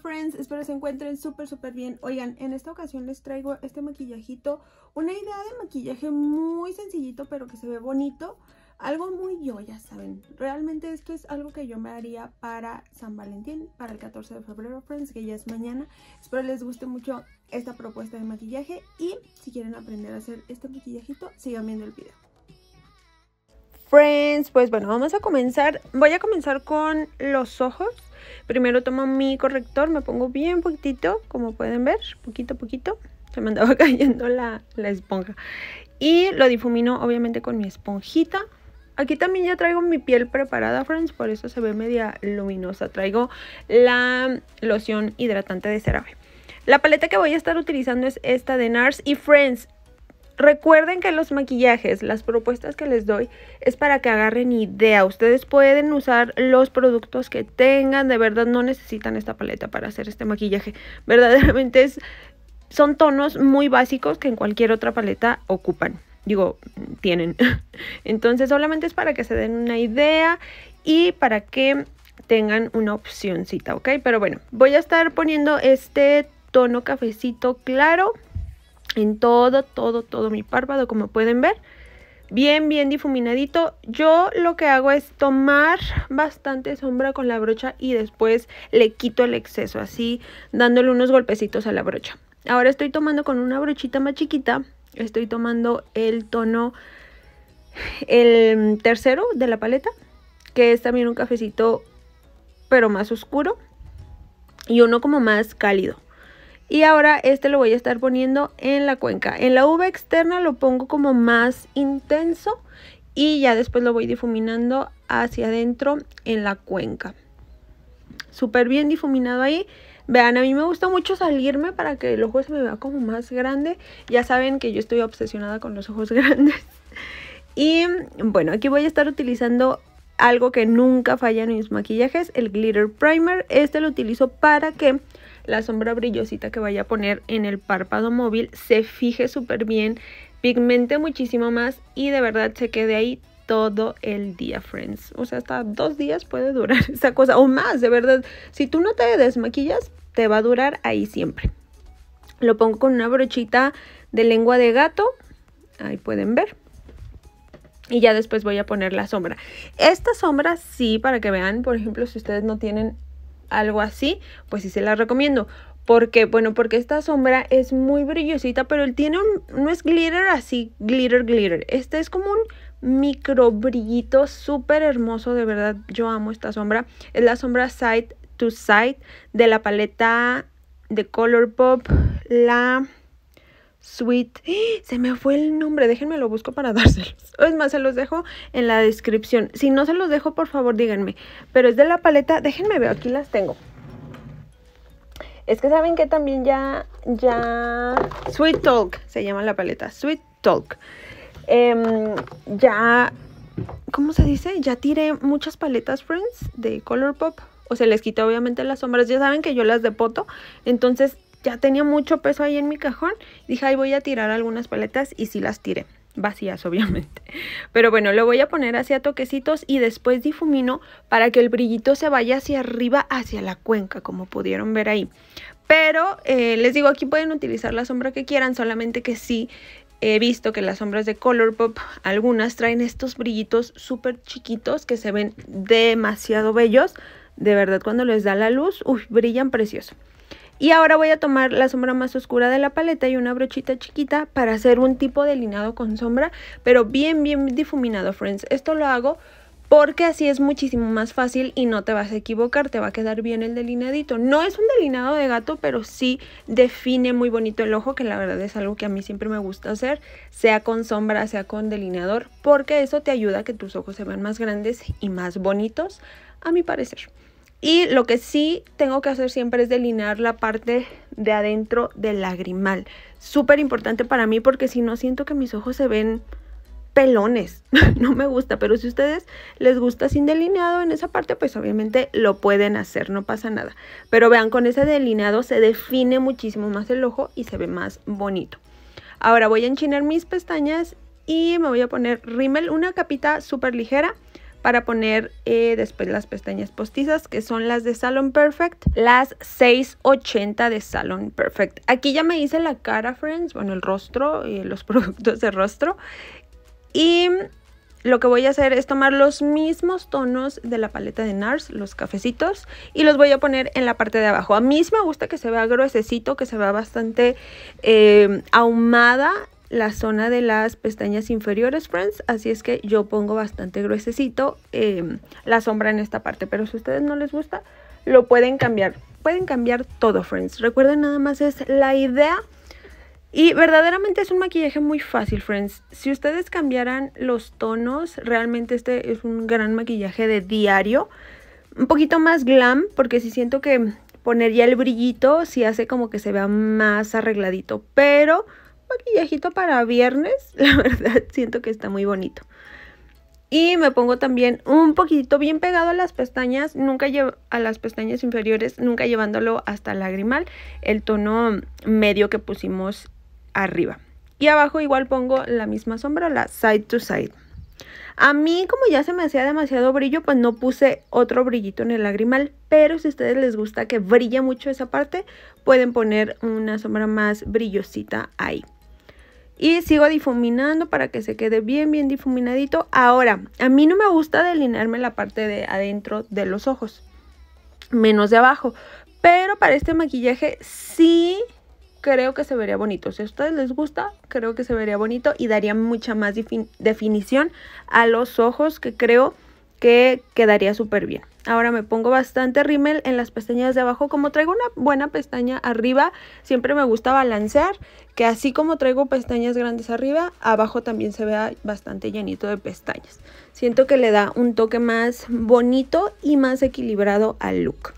friends, espero se encuentren súper súper bien. Oigan, en esta ocasión les traigo este maquillajito, una idea de maquillaje muy sencillito pero que se ve bonito. Algo muy yo, ya saben. Realmente esto es algo que yo me haría para San Valentín, para el 14 de febrero, friends, que ya es mañana. Espero les guste mucho esta propuesta de maquillaje y si quieren aprender a hacer este maquillajito, sigan viendo el video. Friends, pues bueno, vamos a comenzar. Voy a comenzar con los ojos. Primero tomo mi corrector, me pongo bien poquitito, como pueden ver, poquito a poquito. Se me andaba cayendo la, esponja. Y lo difumino obviamente con mi esponjita. Aquí también ya traigo mi piel preparada, friends, por eso se ve media luminosa. Traigo la loción hidratante de CeraVe. La paleta que voy a estar utilizando es esta de NARS. Y friends, Recuerden que los maquillajes, las propuestas que les doy, es para que agarren idea. Ustedes pueden usar los productos que tengan. De verdad, no necesitan esta paleta para hacer este maquillaje. Verdaderamente es, son tonos muy básicos que en cualquier otra paleta ocupan. Digo, tienen. Entonces, solamente es para que se den una idea y para que tengan una opcióncita, ¿ok? Pero bueno, voy a estar poniendo este tono cafecito claro en todo, todo, todo mi párpado, como pueden ver. Bien, bien difuminadito. Yo lo que hago es tomar bastante sombra con la brocha y después le quito el exceso, así dándole unos golpecitos a la brocha. Ahora estoy tomando con una brochita más chiquita, estoy tomando el tono, el tercero de la paleta, que es también un cafecito pero más oscuro y uno como más cálido. Y ahora este lo voy a estar poniendo en la cuenca. En la uva externa lo pongo como más intenso y ya después lo voy difuminando hacia adentro en la cuenca. Súper bien difuminado ahí. Vean, a mí me gusta mucho salirme para que el ojo se me vea como más grande. Ya saben que yo estoy obsesionada con los ojos grandes. Y bueno, aquí voy a estar utilizando algo que nunca falla en mis maquillajes, el glitter primer. Este lo utilizo para que la sombra brillosita que vaya a poner en el párpado móvil se fije súper bien, pigmente muchísimo más y de verdad se quede ahí todo el día, friends. O sea, hasta dos días puede durar esa cosa o más, de verdad. Si tú no te desmaquillas, te va a durar ahí siempre. Lo pongo con una brochita de lengua de gato. Ahí pueden ver y ya después voy a poner la sombra. Esta sombra sí, para que vean, por ejemplo, si ustedes no tienen algo así, pues sí se la recomiendo. ¿Por qué? Bueno, porque esta sombra es muy brillosita, pero él tiene un, no es glitter así, glitter, glitter. Este es como un micro brillito súper hermoso, de verdad, yo amo esta sombra. Es la sombra Side to Side de la paleta de Colourpop, la Sweet. Se me fue el nombre, déjenme lo busco para dárselos. Es más, se los dejo en la descripción. Si no se los dejo, por favor, díganme. Pero es de la paleta, déjenme ver, aquí las tengo. Es que saben que también ya, ya... Sweet Talk, se llama la paleta, Sweet Talk. Em, ya, ¿cómo se dice? Ya tiré muchas paletas, friends, de Colourpop. O sea, les quita obviamente las sombras. Ya saben que yo las depoto. Entonces ya tenía mucho peso ahí en mi cajón. Dije, ahí voy a tirar algunas paletas y sí las tiré. Vacías, obviamente. Pero bueno, lo voy a poner hacia toquecitos y después difumino para que el brillito se vaya hacia arriba, hacia la cuenca, como pudieron ver ahí. Pero eh, les digo, aquí pueden utilizar la sombra que quieran, solamente que sí he visto que las sombras de Colourpop, algunas traen estos brillitos súper chiquitos que se ven demasiado bellos. De verdad, cuando les da la luz, uy, brillan precioso. Y ahora voy a tomar la sombra más oscura de la paleta y una brochita chiquita para hacer un tipo de delineado con sombra, pero bien, bien difuminado, friends. Esto lo hago porque así es muchísimo más fácil y no te vas a equivocar, te va a quedar bien el delineadito. No es un delineado de gato, pero sí define muy bonito el ojo, que la verdad es algo que a mí siempre me gusta hacer, sea con sombra, sea con delineador, porque eso te ayuda a que tus ojos se vean más grandes y más bonitos, a mi parecer. Y lo que sí tengo que hacer siempre es delinear la parte de adentro del lagrimal. Súper importante para mí porque si no siento que mis ojos se ven pelones. no me gusta, pero si a ustedes les gusta sin delineado en esa parte, pues obviamente lo pueden hacer, no pasa nada. Pero vean, con ese delineado se define muchísimo más el ojo y se ve más bonito. Ahora voy a enchinar mis pestañas y me voy a poner rímel, una capita súper ligera para poner eh, después las pestañas postizas que son las de Salon Perfect, las 680 de Salon Perfect. Aquí ya me hice la cara, friends, bueno, el rostro y eh, los productos de rostro. Y lo que voy a hacer es tomar los mismos tonos de la paleta de NARS, los cafecitos, y los voy a poner en la parte de abajo. A mí me gusta que se vea gruesecito, que se vea bastante eh, ahumada la zona de las pestañas inferiores, friends. Así es que yo pongo bastante gruesecito em, la sombra en esta parte. Pero si a ustedes no les gusta, lo pueden cambiar. Pueden cambiar todo, friends. Recuerden, nada más es la idea. Y verdaderamente es un maquillaje muy fácil, friends. Si ustedes cambiaran los tonos, realmente este es un gran maquillaje de diario. Un poquito más glam, porque si siento que poner ya el brillito, si hace como que se vea más arregladito. Pero maquillajito para viernes, la verdad siento que está muy bonito. Y me pongo también un poquito bien pegado a las pestañas, nunca a las pestañas inferiores, nunca llevándolo hasta lagrimal, el tono medio que pusimos arriba. Y abajo igual pongo la misma sombra, la side to side. A mí como ya se me hacía demasiado brillo, pues no puse otro brillito en el lagrimal, pero si a ustedes les gusta que brille mucho esa parte, pueden poner una sombra más brillosita ahí y sigo difuminando para que se quede bien, bien difuminadito. Ahora, a mí no me gusta delinearme la parte de adentro de los ojos, menos de abajo, pero para este maquillaje sí creo que se vería bonito. Si a ustedes les gusta, creo que se vería bonito y daría mucha más definición a los ojos que creo que quedaría súper bien. Ahora me pongo bastante rímel en las pestañas de abajo. Como traigo una buena pestaña arriba, siempre me gusta balancear. Que así como traigo pestañas grandes arriba, abajo también se vea bastante llenito de pestañas. Siento que le da un toque más bonito y más equilibrado al look.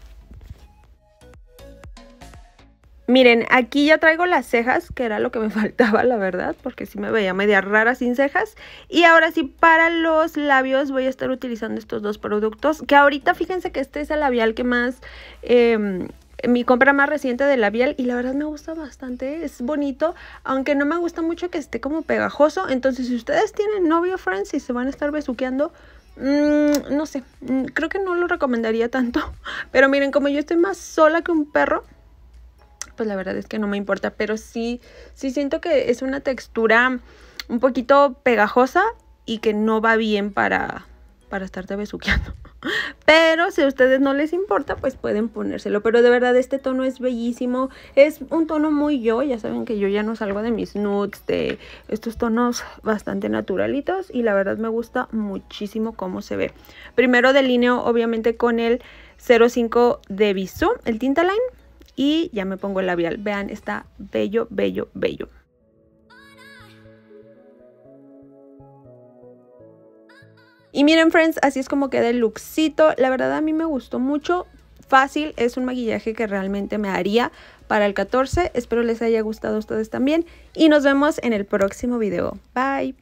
Miren, aquí ya traigo las cejas, que era lo que me faltaba, la verdad, porque sí me veía media rara sin cejas. Y ahora sí, para los labios voy a estar utilizando estos dos productos, que ahorita fíjense que este es el labial que más... Em, mi compra más reciente de labial y la verdad me gusta bastante, es bonito, aunque no me gusta mucho que esté como pegajoso, entonces si ustedes tienen novio, friends, y se van a estar besuqueando, mm, no sé, mm, creo que no lo recomendaría tanto, pero miren, como yo estoy más sola que un perro, pues la verdad es que no me importa, pero sí, sí siento que es una textura un poquito pegajosa y que no va bien para, para estarte besuqueando. Pero si a ustedes no les importa, pues pueden ponérselo. Pero de verdad, este tono es bellísimo. Es un tono muy yo. Ya saben que yo ya no salgo de mis nudes, de estos tonos bastante naturalitos. Y la verdad me gusta muchísimo cómo se ve. Primero delineo, obviamente, con el 05 de Bisú, el Tinta Line y ya me pongo el labial. Vean, está bello, bello, bello. Y miren, friends, así es como queda el lookcito. La verdad a mí me gustó mucho. Fácil, es un maquillaje que realmente me haría para el 14. Espero les haya gustado a ustedes también. Y nos vemos en el próximo video. Bye.